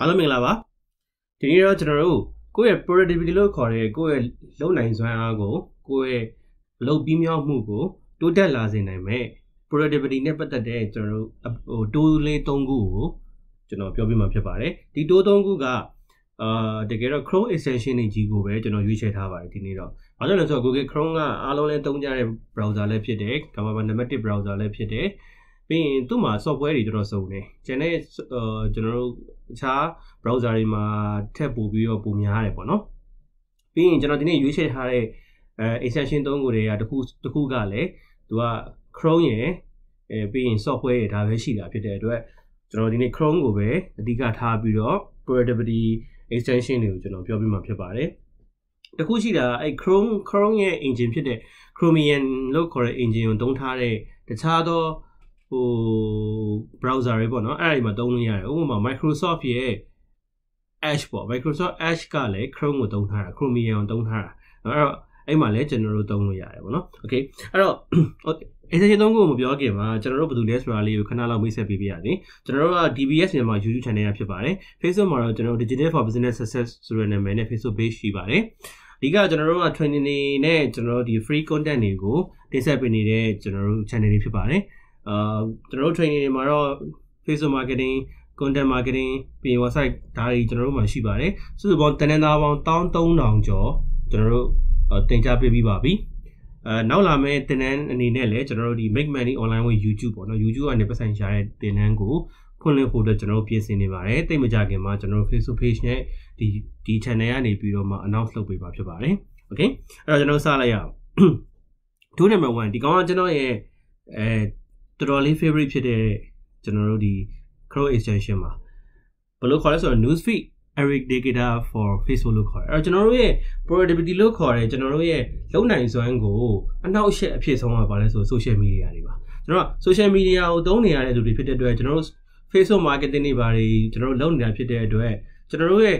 အားလုံးမင်္ဂလာပါဒီနေ့တော့ကျွန်တော်တို့ကိုယ့်ရဲ့ productivity လို့ခေါ်တဲ့ကိုယ့်ရဲ့လုပ်နိုင်စွမ်းအားကိုကိုယ့်ရဲ့လုပ်ပြီးမြောက်မှုကိုတိုးတက်လာစေနိုင်မဲ့ productivity နဲ့ပတ်သက်တဲ့ကျွန်တော်တို့ဟို tool လေး၃ခုကိုကျွန်တော်ပြောပြမှာဖြစ်ပါတယ်ဒီ tool ၃ခုကအာတကယ်တော့ Chrome extension တွေကြီးကိုပဲကျွန်တော်ရွေးချယ်ထားပါတယ်ဒီနေ့တော့။ဘာကြောင့်လဲဆိုတော့ Google Chrome ကအားလုံးလဲသုံးကြတဲ့ browser လည်းဖြစ်တယ်။ကမ္ဘာမှာ number 1 browser လည်းဖြစ်တယ်။ပြီးရင်သူ့မှာ software တွေတော်တော်စုံတယ်ကျန်တဲ့ကျွန်တော်တို့အခြား browser တွေမှာထည့်ပို့ပြီးတော့ပုံများတယ်ပေါ့နော်ပြီးရင်ကျွန်တော်ဒီနေ့ရွေးချယ်ထားတဲ့အဲ extension 3ခုတွေကတစ်ခုတစ်ခုကလည်းသူက Chrome ရယ်အဲပြီးရင် software ရယ်ဒါပဲရှိတာဖြစ်တဲ့အတွက်ကျွန်တော်ဒီနေ့ Chrome ကိုပဲအဓိကထားပြီးတော့ productivity extension တွေကိုကျွန်တော်ပြောပြမှာဖြစ်ပါတယ်တခုရှိတာအဲ Chrome Chrome ရဲ့ engine ဖြစ်တဲ့ Chromium လို့ခေါ်တဲ့ engine ကိုသုံးထားတဲ့တခြားသောဟို browser တွေပေါ့နော်အဲ့ဒီမှာသုံးလို့ရတယ်ဥပမာ Microsoft ရဲ့ Edge ပေါ့ Microsoft Edge ကလည်း Chrome ကိုသုံးထားတာ Chromium ကိုသုံးထားတာအဲ့တော့အဲ့မှာလည်းကျွန်တော်တို့သုံးလို့ရတယ်ပေါ့နော် okay အဲ့တော့ okay အဲ့ဒီသုံးခုကိုမပြောခင်မှာကျွန်တော်တို့ဘယ်သူလဲဆိုတာလေးကိုခဏလောက်မိတ်ဆက်ပေးပြရစီကျွန်တော်တို့က DBS မြန်မာ YouTube channel ရဖြစ်ပါတယ် Facebook မှာတော့ကျွန်တော် Digital for Business Success ဆိုတဲ့နာမည်နဲ့ Facebook page ရှိပါတယ်အဓိကကျွန်တော်တို့က training တွေနဲ့ကျွန်တော်တို့ဒီ free content တွေကိုတင်ဆက်ပေးနေတဲ့ကျွန်တော်တို့ channel တွေဖြစ်ပါတယ်အာကျွန်တော်တို့ training တွေမှာတော့ Facebook marketing content marketing ပြီး website ဒါတွေကျွန်တော်တို့မှာရှိပါတယ်စုစုပေါင်းတနင်္သာပေါင်း13000ကျော်ကျွန်တော်တို့တင်ကြားပေးပြီးပါပြီအဲနောက်လာမယ့်တင်နန်းအနေနဲ့လည်းကျွန်တော်တို့ဒီ make money online with YouTube ပေါ့နော် YouTube ကနေပတ်ဆိုင်ရှာတဲ့တင်နန်းကိုဖွင့်လှစ်ဖို့အတွက်ကျွန်တော်တို့ပြင်ဆင်နေပါတယ်တိတ်မကြခင်မှာကျွန်တော်တို့ Facebook page နဲ့ဒီဒီ channel ကနေပြီးတော့မှ announce လုပ်ပေးပါဖြစ်ပါတယ် okay အဲ့တော့ကျွန်တော်စလိုက်ရအောင်2 number 1ဒီကောင်ကကျွန်တော်ရဲ့အဲတော်တော်လေး favorite ဖြစ်တဲ့ကျွန်တော်တို့ဒီ Chrome extension မှာဘယ်လိုခေါ်လဲဆိုတော့ news feed aggregator for Facebook လို့ခေါ်တယ်အဲ့တော့ကျွန်တော်တို့ရဲ့ productivity လို့ခေါ်တယ်ကျွန်တော်တို့ရဲ့လုံနိုင်စွမ်းကိုအနောက်အရှက်အဖြစ်ဆုံးမှာပါလဲဆို social media တွေပါကျွန်တော်က social media ကိုသုံးနေရတဲ့သူတွေဖြစ်တဲ့အတွက်ကျွန်တော်တို့ Facebook marketing တွေပါတယ်ကျွန်တော်တို့လုပ်နေတာဖြစ်တဲ့အတွက်ကျွန်တော်တို့ရဲ့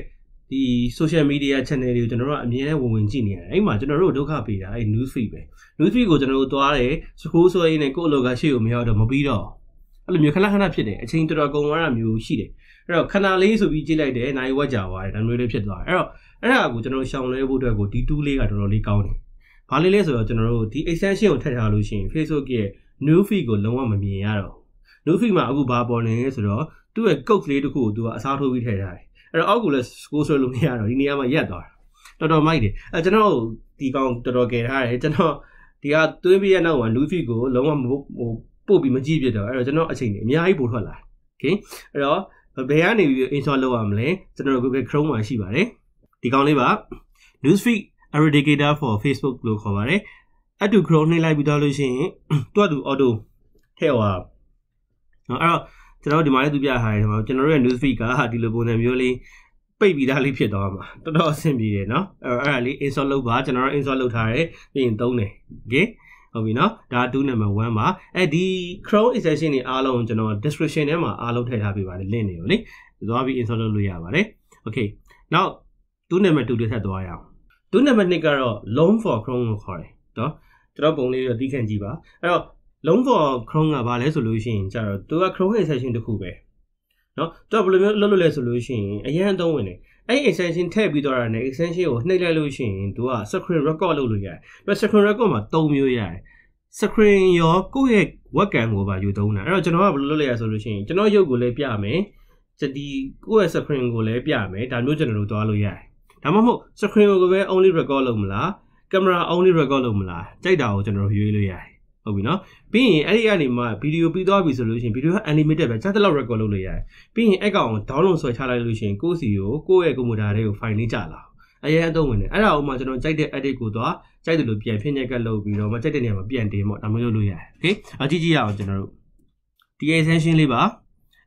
ဒီ social media channel တွေကိုကျွန်တော်တို့ကအမြဲဝင်ဝင်ကြည့်နေရတယ်အဲ့မှာကျွန်တော်တို့ဒုက္ခပေးတာအဲ့ news feed ပဲ news feed ကိုကျွန်တော်တို့သွားတယ်စကူးဆွဲရင်းနဲ့ကိုယ့်အလုပ်ကရှေ့ကိုမရောက်တော့မပြီးတော့အဲ့လိုမျိုးခဏခဏဖြစ်တယ်အချိန်တော်တော်ကုန်သွားတာမျိုးရှိတယ်အဲ့တော့ခဏလေးဆိုပြီးကြည့်လိုက်တယ်နိုင်ဝက်ကြသွားတယ်ဒါမျိုးလေးဖြစ်သွားတယ်အဲ့တော့အဲ့ဒါကိုကျွန်တော်တို့ရှောင်လဲဖို့အတွက်ကိုဒီ2လေးကတော်တော်လေးကောင်းတယ်ဘာလေးလဲဆိုတော့ကျွန်တော်တို့ဒီ extension ကိုထည့်ထားလို့ရှိရင် Facebook ရဲ့ new feed ကိုလုံးဝမမြင်ရတော့ new feed မှာအခုဘာပေါ်နေလဲဆိုတော့သူ့ရဲ့ code လေးတစ်ခုကိုသူကအစားထိုးပြီးထည့်ထားတယ်အဲ့တော့အောက်ကိုလည်းကိုးဆွဲလို့မရတော့ဒီနေရာမှာရက်သွားတာတော်တော်မိုက်တယ်အဲ့ကျွန်တော်ဒီကောင်တော်တော်ကယ်ထားတယ်ကျွန်တော်ဒီကသွေးပြရဲ့နောက်မှာလူဖီကိုလုံးဝဟိုပို့ပြီးမကြည့်ပြတော့အဲ့တော့ကျွန်တော်အချိန်ကြီးအများကြီးပို့ထွက်လာโอเคအဲ့တော့ဘယ်ကနေပြီး install လုပ်ရမလဲကျွန်တော် Google Chrome မှာရှိပါတယ်ဒီကောင်လေးပါ newsfeed aggregator for facebook လို့ခေါ်ပါတယ်အတူ Chrome နှိပ်လိုက်ပြီးတော့လို့ရှိရင်တွတ်သူ auto ထည့်သွားနော်အဲ့တော့ကျွန်တော်ဒီမှာလည်းသူပြထားတယ်ဒီမှာကျွန်တော်တို့ရဲ့ news feed ကဒီလိုပုံစံမျိုးလေးပိတ်ပြီးသားလေးဖြစ်သွားမှာတော်တော်အဆင်ပြေတယ်เนาะအဲ့အဲ့ဒါလေး install လုပ်ပါကျွန်တော်တို့ install လုပ်ထားတယ်ပြီးရင်သုံးတယ်โอเคဟုတ်ပြီเนาะဒါ2 number 1ပါအဲ့ဒီ Chrome extension တွေအားလုံးကျွန်တော် description ထဲမှာအားလုံးထည့်ထားပေးပါတယ် link တွေကိုလေသွားပြီး install လုပ်လို့ရပါတယ် okay နောက်2 number 2လေးထပ်သွားရအောင်2 number 2ကတော့ loan for Chrome ကိုခေါ်တယ်เนาะကျွန်တော်ပုံလေးတော့သိခံကြည့်ပါအဲ့တော့လုံးဖော် Chrome ကဘာလဲဆိုလို့ရှိရင်ကြတော့သူက Chrome extension တစ်ခုပဲเนาะသူကဘယ်လိုမျိုးလုပ်လို့လဲဆိုလို့ရှိရင်အရင်အသုံးဝင်တယ်အဲ့ extension ထည့်ပြီးတော့ရတယ် extension ကိုနှိပ်လိုက်လို့ရှိရင်သူက screen record လုပ်လို့ရတယ်ပြီး screen record မှာ၃မျိုးရတယ် screen ရောကိုယ့်ရဲ့ဝက်ကန်ကိုပါယူသုံးတာအဲ့တော့ကျွန်တော်ကဘယ်လိုလုပ်လဲဆိုလို့ရှိရင်ကျွန်တော်ရုပ်ကိုလည်းပြမယ်ဒီကိုယ့်ရဲ့ screen ကိုလည်းပြမယ်ဒါမျိုးကျွန်တော်တို့သွားလို့ရတယ်ဒါမှမဟုတ် screen ကိုပဲ only record လုပ်မလား camera only record လုပ်မလားကြိုက်တာကိုကျွန်တော်ရွေးလို့ရတယ်ဟုတ်ပြီနော်ပြီးရင်အဲ့ဒီကနေမှဗီဒီယိုပြီးသွားပြီဆိုလို့ရှိရင်ဗီဒီယိုက animated ပဲချက်တလောက် record လုပ်လို့ရတယ်ပြီးရင်အဲ့ကောင် download ဆွဲချလိုက်လို့ရှိရင်ကိုယ့်စီကိုကိုယ့်ရဲ့ computer ထဲကို file လေးကြလာအရင်အတော့ဝင်တယ်အဲ့ဒါဥမာကျွန်တော်ကြိုက်တဲ့ edit ကိုသွားကြိုက်တယ်လို့ပြန်ဖြည့်ညက်ကလုပ်ပြီးတော့မကြိုက်တဲ့နေရာမှာပြန်တင်ပေါ့ဒါမျိုးလုပ်လို့ရတယ်โอเคအကြည့်ကြည့်ရအောင်ကျွန်တော်တို့ဒီ extension လေးပါ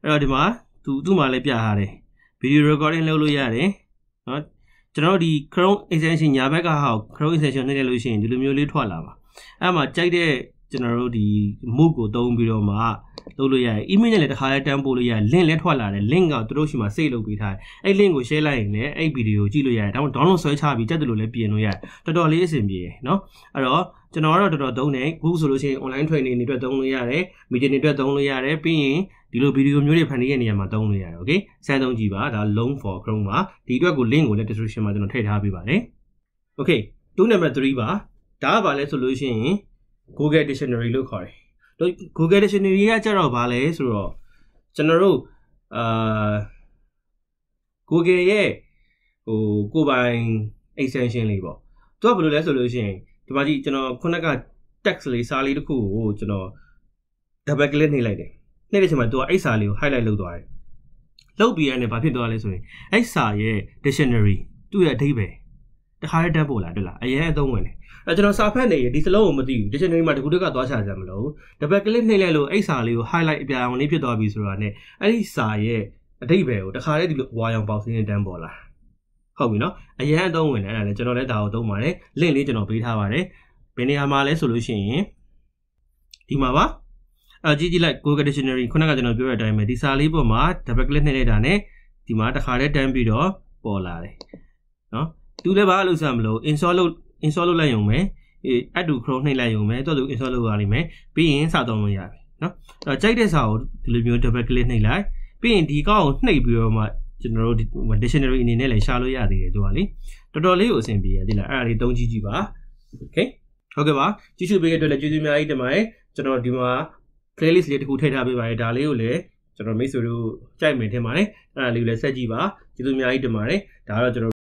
အဲ့တော့ဒီမှာသူသူ့မှာလည်းပြထားတယ် video recording လုပ်လို့ရတယ်เนาะကျွန်တော်တို့ဒီ Chrome extension ညာဘက်ကဟာ Chrome extension နှိမ့်လိုက်လို့ရှိရင်ဒီလိုမျိုးလေးထွက်လာပါအဲ့မှာကြိုက်တဲ့ကျွန်တော်တို့ဒီ mood ကိုသုံးပြီးတော့မှလုပ်လို့ရတယ် email နဲ့လည်းတစ်ခါလဲတန်းပို့လို့ရတယ် link လည်းထွက်လာတယ် link ကသူတို့ရှိမှ save လုပ်ပေးထားတယ်အဲ့ link ကို share လိုက်ရင်လည်းအဲ့ video ကိုကြည့်လို့ရတယ်ဒါမှ download ဆွဲချပြီးတက်တယ်လို့လည်းပြင်လို့ရတယ်တော်တော်လေးအဆင်ပြေတယ်เนาะအဲ့တော့ကျွန်တော်ကတော့တော်တော်သုံးတယ်ခုဆိုလို့ရှိရင် online training တွေအတွက်သုံးလို့ရတယ် meeting တွေအတွက်သုံးလို့ရတယ်ပြီးရင်ဒီလိုဗီဒီယိုမျိုးတွေဖန်တီးတဲ့နေရာမှာသုံးလို့ရတယ်โอเคစမ်းသုံးကြည့်ပါဒါ long for chrome ပါဒီအတွက်ကို link ကိုလည်း description မှာကျွန်တော်ထည့်ထားပေးပါတယ်โอเค tool number 3ပါဒါကဘာလဲဆိုလို့ရှိရင် Google Dictionary လို့ခေါ်တယ်။ Google Dictionary ကကြတော့ဘာလဲဆိုတော့ကျွန်တော်တို့အာ Google ရဲ့ဟိုကိုပိုင် extension လေးပေါ့။သူကဘယ်လိုလဲဆိုလို့ရှိရင်ဒီမှာကြည့်ကျွန်တော်ခုနက text လေးစာလေးတစ်ခုကိုကျွန်တော် double click နှိပ်လိုက်တယ်။နှိပ်တဲ့အချိန်မှာသူကအဲ့စာလေးကို highlight လုပ်သွားတယ်။လုပ်ပြီးရတဲ့ဘာဖြစ်သွားလဲဆိုရင်အဲ့စာရဲ့ dictionary သူ့ရဲ့အဓိပ္ပာယ်တခါတည်းတက်ဖို့လားတွေ့လားအရင်အသုံးဝင်တယ်အဲကျွန်တော်စာဖတ်နေရဒီစလုံးကိုမသိဘူး dictionary မှာတကူတက်ကသွားချကြမလို့ဒဘက်ကလစ်နှိပ်လိုက်လို့အဲ့စာလေးကို highlight အပြာအောင်လေးဖြစ်သွားပြီဆိုတာနဲ့အဲ့ဒီစာရဲ့အတိတ်ပဲကိုတခါတည်းဒီလိုဝါရောင်ပေါက်စင်းနဲ့တန်းပေါ်လာဟုတ်ပြီနော်အရင်အသုံးဝင်တယ်အဲ့ဒါလည်းကျွန်တော်လည်းဒါကိုသုံးပါတယ် link လေးကျွန်တော်ပေးထားပါတယ်ဘယ်နေရာမှာလဲဆိုလို့ရှိရင်ဒီမှာပါအဲကြည့်ကြည့်လိုက် Google Dictionary ခုနကကျွန်တော်ပြောတဲ့အတိုင်းပဲဒီစာလေးပေါ်မှာ double click နှိပ်လိုက်တာနဲ့ဒီမှာတခါတည်းတန်းပြီးတော့ပေါ်လာတယ်နော်သူလည်းဘာလို့ဆမ်းမလို့ install လုပ် install လုပ်လိုက်ရုံပဲအဲအတူ Chrome နှိပ်လိုက်ရုံပဲတော်တော် install လုပ်ရလိမ့်မယ်ပြီးရင်စသုံးလို့ရပြီနော်အဲ့ကြိုက်တဲ့စာကိုဒီလိုမျိုး double click နှိပ်လိုက်ပြီးရင်ဒီကောက်ကိုနှိပ်ပြီးတော့မှကျွန်တော်တို့ dictionary အနေနဲ့လည်းရှာလို့ရသေးတယ်တို့ကလေတော်တော်လေးကိုအဆင်ပြေရသေးလားအဲ့ဒါလေးသုံးကြည့်ကြည့်ပါ okay ဟုတ်ကဲ့ပါကြည့်ရှုပေးတဲ့အတွက်လည်းကျေးဇူးများကြီးတင်ပါတယ်ကျွန်တော်ဒီမှာ playlist လေးတစ်ခုထည့်ထားပေးပါတယ်ဒါလေးကိုလည်းကျွန်တော်မိတ်ဆွေတို့ကြိုက်မယ်ထင်ပါတယ်အဲ့ဒါလေးကိုလည်းဆက်ကြည့်ပါကျေးဇူးများကြီးတင်ပါတယ်ဒါကတော့ကျွန်တော်